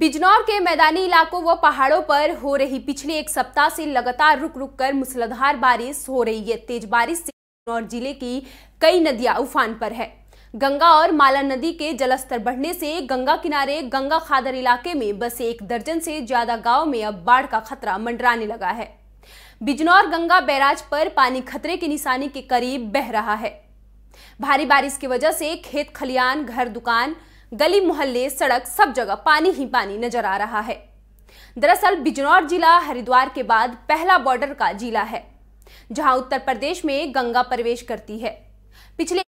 बिजनौर के मैदानी इलाकों व पहाड़ों पर हो रही पिछले एक सप्ताह से लगातार रुक रुक कर मूसलाधार बारिश हो रही है तेज बारिश से बिजनौर जिले की कई नदियां उफान पर है गंगा और माला नदी के जलस्तर बढ़ने से गंगा किनारे गंगा खादर इलाके में बसे एक दर्जन से ज्यादा गांव में अब बाढ़ का खतरा मंडराने लगा है बिजनौर गंगा बैराज पर पानी खतरे के निशाने के करीब बह रहा है भारी बारिश की वजह से खेत खलियान घर दुकान गली मोहल्ले सड़क सब जगह पानी ही पानी नजर आ रहा है दरअसल बिजनौर जिला हरिद्वार के बाद पहला बॉर्डर का जिला है जहां उत्तर प्रदेश में गंगा प्रवेश करती है पिछले